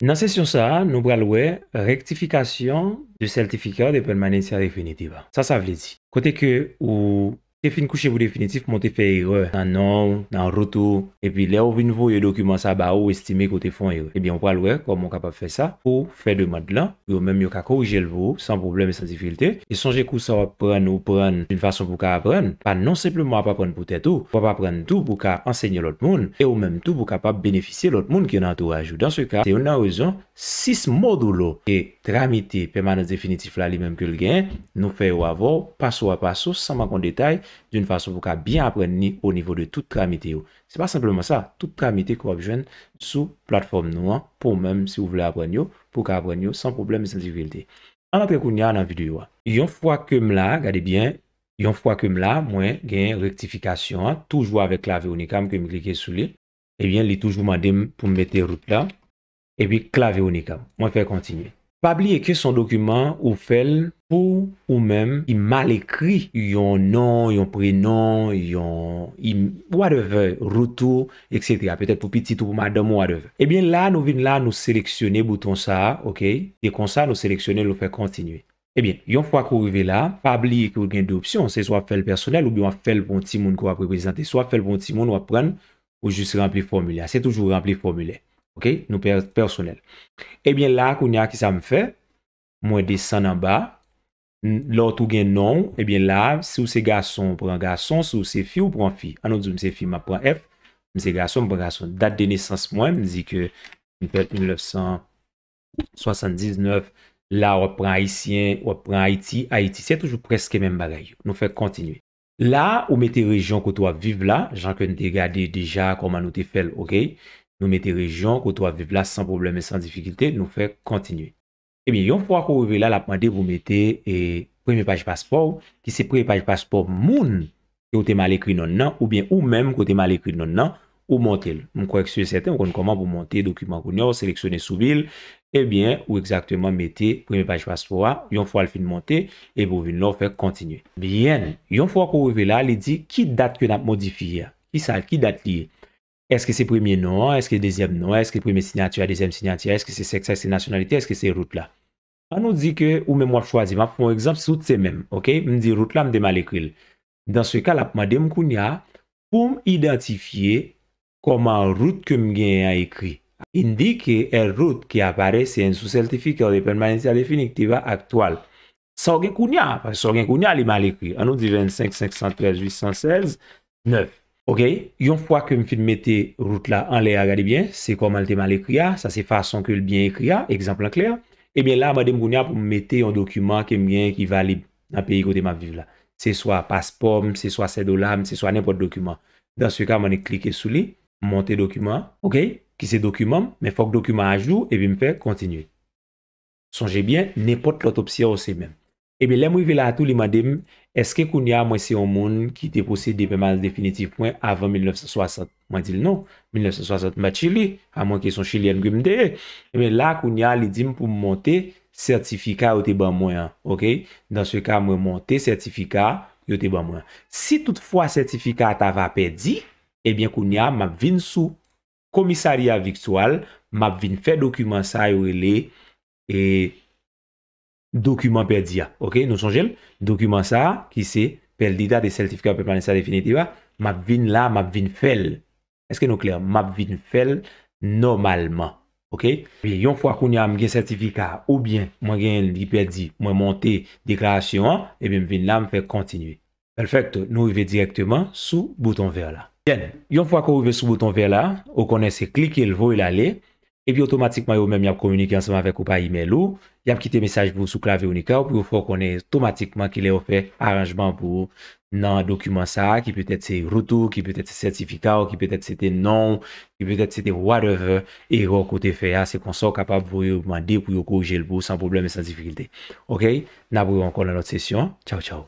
Dans session, session, nous allons la rectification du certificat de permanence définitive. Ça, ça veut dire Côté que ou et puis une couche définitif, vous faire erreur erreur Dans le nom, dans le retour. Et puis là, vous voit les documents qui bah, estimez que vous es fondé erreur Eh bien, on va le voir comment on peut faire ça. Pour faire deux là Et même peut même corriger le vous sans problème et sans difficulté. Et songer que ça va prendre ou prendre d'une façon pour qu'on apprend. Pas non simplement pour qu'on ne prenne tout pour pas prendre tout pour qu'on enseigner l'autre monde. Et au même tout pour qu'on pas de l'autre monde qui est en entourage. Dans ce cas, on a besoin de six modes-là. Et tramiter, permettre définitive, lui-même gain Nous faisons ou avoir, passe à pas sans manquer de détail. Doun fason pou ka byen apren ni o nivou de tout tramite yo. Se pa sepleman sa, tout tramite ki wap jwen sou platform nou an, pou mèm si wou vle apren yo, pou ka apren yo san probleme sensibilite. An apre koun ya nan videyo an. Yon fwa ke m la, gade bien, yon fwa ke m la, mwen gen rektifikasyon an, toujwa avek klavye unikam ke m glike sou li. Ebyen, li toujwa m adem eh pou m mette route la. Ebyen, klavye unikam. Mwen fwe kontinye. Pabli oublier que son document ou fait pour ou même il mal écrit un nom, un prénom, il retour retour, etc. peut-être pour petit ou pour madame. Eh bien là, nous venons là, nous sélectionner bouton ça, OK? Et comme ça, nous sélectionnons nous faire continuer. Eh bien, une fois qu'on arrive là, pas oublier qu'on a deux options, c'est soit fait le personnel ou bien fait le bon petit monde qui va représenter, soit fait le bon petit ou prendre ou juste remplir formulaire. C'est toujours remplir formulaire. nou per personel ebyen la koun ya ki sa m fe mwen desan nan ba lor tou gen nou ebyen la, se ou se gason, ou pren gason se ou se fi, ou pren fi an nou di mse fi, mwen pren f mse gason, mwen pren gason dat de nesans mwen, mwen di ke 1979 la wap pren Haitien, wap pren Haiti Haiti, se toujou preske men bagay nou fe kontinuy la, ou mette region koto wap viv la jan ke nou te gade deja, koman nou te fel ok Nou mette rejon, koto aviv la san probleme, san difikilte, nou fèk kontinuy. Ebyen, yon fwa kou vwe la, la pande pou mette premi page paspor, ki se premi page paspor moun, kote mal ekri non nan, ou bien ou menm kote mal ekri non nan, ou montel. Mwen kwa ek suye seten, mwen konen koman pou montel, dokumen koun yo, seleksyonen sou eh bil, ebyen, ou ekzaktwenman mette premi page paspor a, yon fwa al fin montel, ebyen nou fèk kontinuy. Bien, yon fwa kou vwe la, li di, ki dat kwen ap modifiye? Ki sal, ki dat liye? Eske se premye nou, eske dezyem nou, eske premye sinyantya, dezyem sinyantya, eske se seksa, eske se nasyonalite, eske se root la. An nou di ke ou mè mwa chwazi, mwa pou mwen egzamp se root se mèm, ok, mwen di root la mde mal ekril. Dans se kal ap mwa dem koun ya pou m identifiye koman root ke mgen a ekri. Indi ke el root ki apare se en sou seltifi ke ou depenmanitia definiktiva aktwal. Sa ou gen koun ya, sa ou gen koun ya li mal ekri. An nou di 25, 513, 816, 9. OK, une fois que me mettre la route là en l'air, regardez bien, c'est comme elle mal écrit, ça c'est façon que le bien écrit, exemple en clair. Et bien là, je vais pour mettre un document qui me qui valide dans pays côté ma vivre là. C'est soit passeport, c'est soit c'est dollars, c'est soit n'importe document. Dans ce cas, je cliquer sur lui, monter document, OK, qui c'est document, mais faut que document à et je me continuer. Songez bien, n'importe l'autopsie aussi même. Ebe, la mwen ve la tou li mwen dem, eske koun ya mwen se yon moun ki te posi depenman definitif mwen avan 1960. Mwen dil nou, 1960 ma chili, eh a mwen kesyon chilien gwen mde. Ebe, la koun ya li dim pou mwen te sertifika yo te ban mwen. Ok, dans se ka mwen mwen te sertifika yo te ban mwen. Si toutfwa sertifika ta va pedi, ebe eh koun ya mwen vin sou komisaria viktual, mwen vin fe dokumen sa yo li, e document perdia. OK, nous changeons. Document ça, qui c'est perdida des certificats de permanence définitive. Ma vin là, ma vin fell. Est-ce que nous clair? Ma vin fell normalement. OK? Puis, une fois qu'on y a un certificat, ou bien, moi, j'ai un perdu, moi, monté déclaration, et eh bien, vin là, me fait continuer. Perfect. Nous, arrivons directement sous bouton vert là. Bien. Une fois qu'on arrive sous bouton vert là, au connaissez cliquer le vol et puis automatiquement vous même y a ensemble avec vous par email ou y a petit message pour sous clavier unique pour vous qu'on est automatiquement qu'il est fait arrangement pour non document ça qui peut-être c'est retour qui peut-être c'est certificat ou qui peut-être c'est nom, qui peut-être c'est whatever et au côté fait ah, c'est qu'on soit capable de vous demander pour vous corriger le bout sans problème et sans difficulté OK n'a encore dans notre session ciao ciao